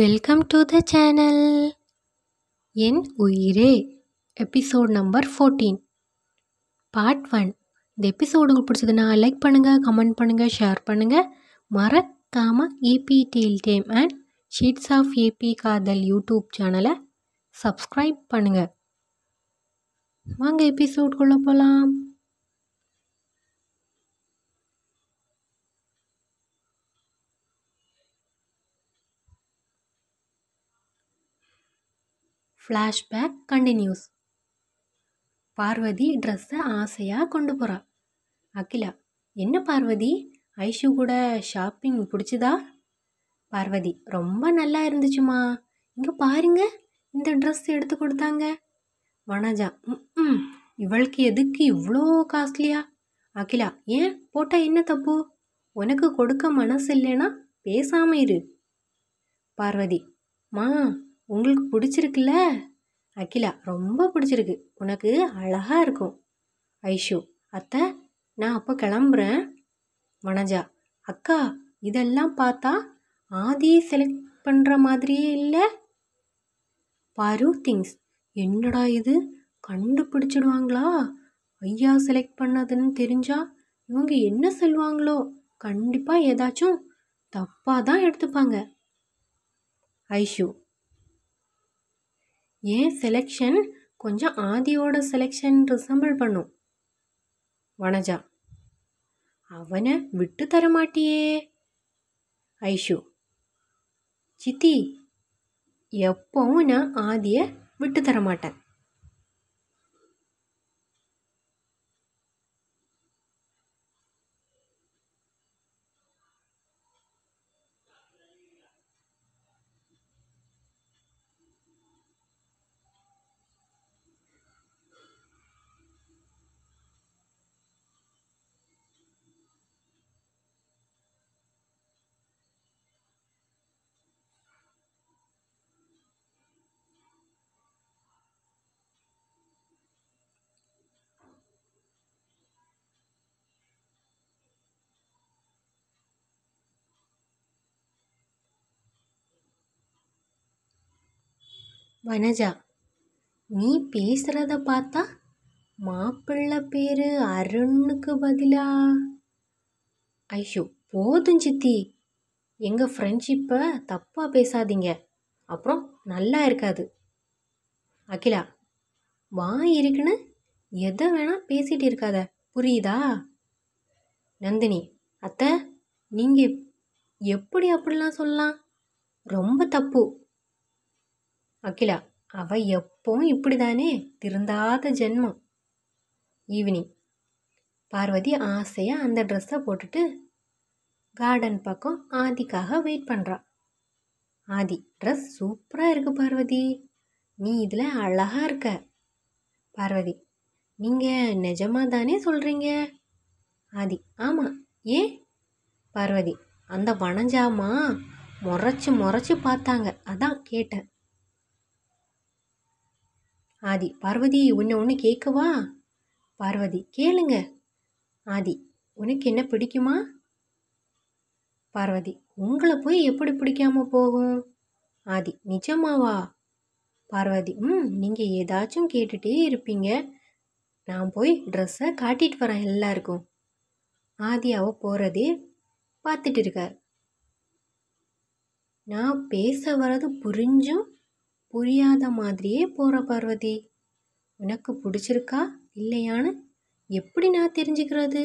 welcome to the channel En Uyire episode number fourteen part one இந்த episode உங்களுக்கு பிடிச்சதுன்னா like பண்ணுங்கள் கமெண்ட் பண்ணுங்கள் ஷேர் பண்ணுங்கள் மறக்காமல் ஏபி டெய்ல் டேம் அண்ட் ஷீட்ஸ் ஆஃப் ஏபி காதல் யூடியூப் சேனலை சப்ஸ்கிரைப் பண்ணுங்கள் வாங்க எபிசோட்குள்ளே போகலாம் ஃப்ளாஷ்பேக் கண்டினியூஸ் பார்வதி ட்ரெஸ்ஸை ஆசையாக கொண்டு போகிறா அகிலா என்ன பார்வதி ஐஷு கூட ஷாப்பிங் பிடிச்சதா பார்வதி ரொம்ப நல்லா இருந்துச்சுமா இங்கே பாருங்க இந்த ட்ரெஸ் எடுத்து கொடுத்தாங்க வனஜா ம் இவளுக்கு எதுக்கு இவ்வளோ காஸ்ட்லியா அகிலா ஏன் போட்டால் என்ன தப்பு உனக்கு கொடுக்க மனசு இல்லைன்னா பேசாமல் இரு பார்வதி மா உங்களுக்கு பிடிச்சிருக்குல்ல அகிலா ரொம்ப பிடிச்சிருக்கு உனக்கு அழகாக இருக்கும் ஐஷு அத்தை நான் அப்போ கிளம்புறேன் வனஜா அக்கா இதெல்லாம் பார்த்தா ஆதியை செலக்ட் பண்ணுற மாதிரியே இல்லை பாரு திங்ஸ் என்னடா இது கண்டுபிடிச்சிடுவாங்களா ஐயா செலக்ட் பண்ணதுன்னு தெரிஞ்சா இவங்க என்ன சொல்லுவாங்களோ கண்டிப்பாக ஏதாச்சும் தப்பாக தான் எடுத்துப்பாங்க ஐஷு ஏன் செலெக்ஷன் கொஞ்சம் ஆதியோட செலெக்ஷன் ரிசம்பிள் பண்ணும் வனஜா அவனை விட்டு மாட்டியே ஐஷு சித்தி எப்பவும் நான் ஆதியை விட்டு மாட்டேன் வனஜா நீ பேசுகிறத பார்த்தா மாப்பிள்ளை பேர் அருணுக்கு பதிலா ஐயோ போதும் சித்தி எங்கள் ஃப்ரெண்ட்ஷிப்பை தப்பாக பேசாதீங்க அப்புறம் நல்லா இருக்காது அகிலா வா இருக்குன்னு எதை வேணால் பேசிகிட்டு இருக்காத புரியுதா நந்தினி அத்தை நீங்கள் எப்படி அப்படிலாம் சொல்லலாம் ரொம்ப தப்பு அகிலா அவ எப்பவும் இப்படி தானே திருந்தாத ஜென்மம் ஈவினிங் பார்வதி ஆசையாக அந்த ட்ரெஸ்ஸை போட்டுட்டு கார்டன் பக்கம் ஆதிக்காக வெயிட் பண்ணுறா ஆதி ட்ரெஸ் சூப்பராக இருக்கு பார்வதி நீ இதில் அழகாக இருக்க பார்வதி நீங்கள் நிஜமாக தானே சொல்கிறீங்க ஆதி ஆமாம் ஏன் பார்வதி அந்த வனஞ்சாமா முறைச்சி முறைச்சி பார்த்தாங்க அதான் கேட்டேன் ஆதி பார்வதி உன்னை ஒன்று கேட்கவா பார்வதி கேளுங்க ஆதி உனக்கு என்ன பிடிக்குமா பார்வதி உங்களை போய் எப்படி பிடிக்காம போகும் ஆதி நிஜமாவா பார்வதி ம் நீங்கள் ஏதாச்சும் கேட்டுகிட்டே இருப்பீங்க நான் போய் ட்ரெஸ்ஸை காட்டிட்டு வரேன் எல்லாருக்கும் ஆதி அவ போகிறதே பார்த்துட்டு இருக்கார் நான் பேச வர்றது புரிஞ்சும் புரியாத மாதிரியே போகிற பார்வதி உனக்கு பிடிச்சிருக்கா இல்லையான்னு எப்படி நான் தெரிஞ்சுக்கிறது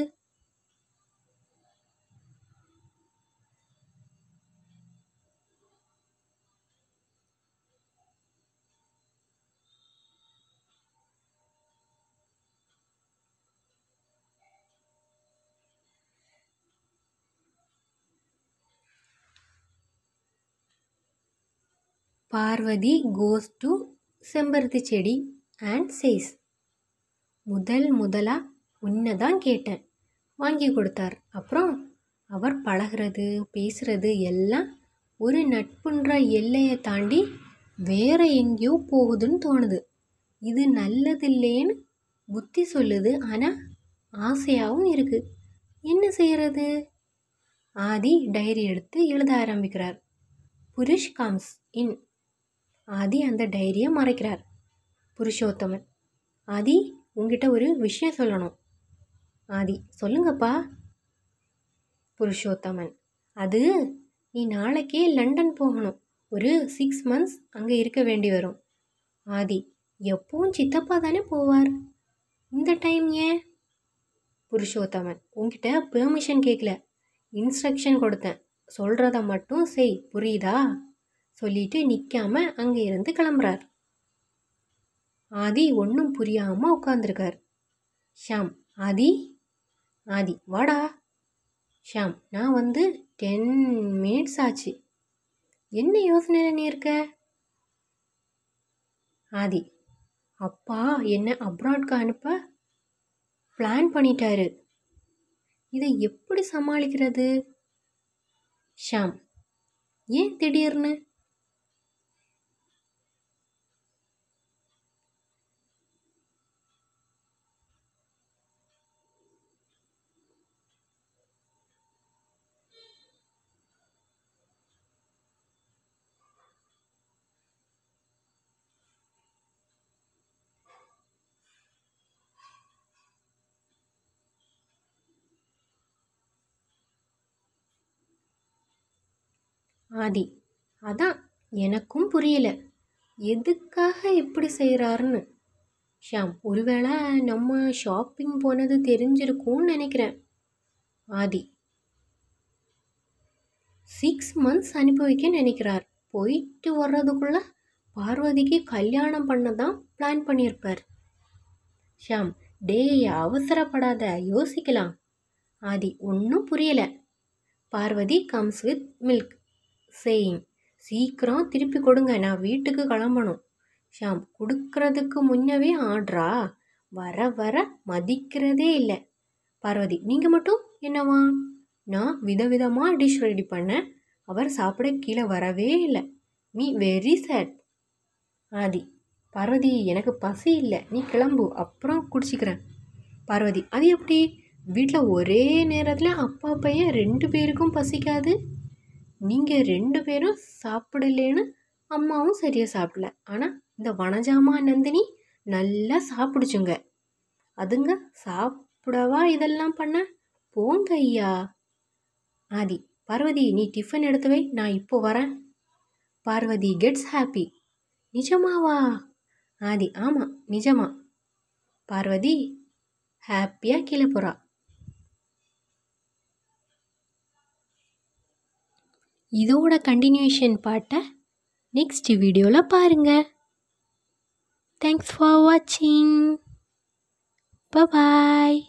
பார்வதி கோஸ் டு செம்பருத்தி செடி அண்ட் சேஸ் முதல் முதலாக உன்னை தான் கேட்டேன் வாங்கி கொடுத்தார் அப்புறம் அவர் பழகிறது பேசுகிறது எல்லாம் ஒரு நட்புன்ற எல்லையை தாண்டி வேற எங்கேயோ போகுதுன்னு தோணுது இது நல்லதில்லேன்னு புத்தி சொல்லுது ஆனால் ஆசையாகவும் இருக்குது என்ன செய்கிறது ஆதி டைரி எடுத்து எழுத ஆரம்பிக்கிறார் புருஷ் கம்ஸ் இன் ஆதி அந்த டைரியை மறைக்கிறார் புருஷோத்தமன் ஆதி உங்ககிட்ட ஒரு விஷயம் சொல்லணும் ஆதி சொல்லுங்கப்பா புருஷோத்தமன் அது நீ நாளைக்கே லண்டன் போகணும் ஒரு சிக்ஸ் மந்த்ஸ் அங்கே இருக்க வேண்டி வரும் ஆதி எப்பவும் சித்தப்பா தானே போவார் இந்த டைம் ஏன் புருஷோத்தமன் உங்ககிட்ட பெர்மிஷன் கேட்கல இன்ஸ்ட்ரக்ஷன் கொடுத்தேன் சொல்கிறத மட்டும் செய் புரியுதா சொல்லிட்டு நிற்காம அங்கே இருந்து கிளம்புறார் ஆதி ஒன்றும் புரியாமல் உட்காந்துருக்கார் ஷாம் ஆதி ஆதி வாடா ஷாம் நான் வந்து டென் மினிட்ஸ் ஆச்சு என்ன யோசனை நீ இருக்க ஆதி அப்பா என்ன அப்ராட்க்கு அனுப்ப பிளான் பண்ணிட்டாரு இதை எப்படி சமாளிக்கிறது ஷாம் ஏன் திடீர்னு ஆதி அதான் எனக்கும் புரியல எதுக்காக இப்படி செய்கிறாருன்னு ஷாம் ஒருவேளை நம்ம ஷாப்பிங் போனது தெரிஞ்சிருக்கும்னு நினைக்கிறேன் ஆதி சிக்ஸ் மந்த்ஸ் அனுப்பி வைக்க நினைக்கிறார் போயிட்டு வர்றதுக்குள்ளே பார்வதிக்கு கல்யாணம் பண்ண தான் பிளான் பண்ணியிருப்பார் ஷாம் டே அவசரப்படாத யோசிக்கலாம் ஆதி ஒன்றும் புரியலை Parvathi comes with milk saying சீக்கிரம் திருப்பி கொடுங்க நான் வீட்டுக்கு கிளம்பணும் ஷாம் கொடுக்கறதுக்கு முன்னவே ஆட்ரா வர வர மதிக்கிறதே இல்லை பார்வதி நீங்கள் மட்டும் என்னவா நான் விதவிதமாக டிஷ் ரெடி பண்ணேன் அவர் சாப்பிட கீழே வரவே இல்லை me very sad Aadhi Parvathi எனக்கு பசி இல்லை நீ கிளம்பு அப்புறம் குடிச்சிக்கிறேன் பார்வதி அது எப்படி வீட்டில் ஒரே நேரத்தில் அப்பா பையன் ரெண்டு பேருக்கும் பசிக்காது நீங்கள் ரெண்டு பேரும் சாப்பிடலேன்னு அம்மாவும் சரியாக சாப்பிடல ஆனால் இந்த வனஜாமா நந்தினி நல்லா சாப்பிடுச்சுங்க அதுங்க சாப்பிடவா இதெல்லாம் பண்ண போங்க ஐயா ஆதி பார்வதி நீ டிஃபன் எடுத்துவை நான் இப்போ வரேன் பார்வதி கெட்ஸ் ஹாப்பி நிஜமாவா ஆதி ஆமாம் நிஜமா பார்வதி ஹாப்பியாக கீழே போகிறா இதோட கண்டினியூஷன் பாட்டை நெக்ஸ்ட் வீடியோவில் பாருங்கள் தேங்க்ஸ் ஃபார் வாட்சிங் பாய்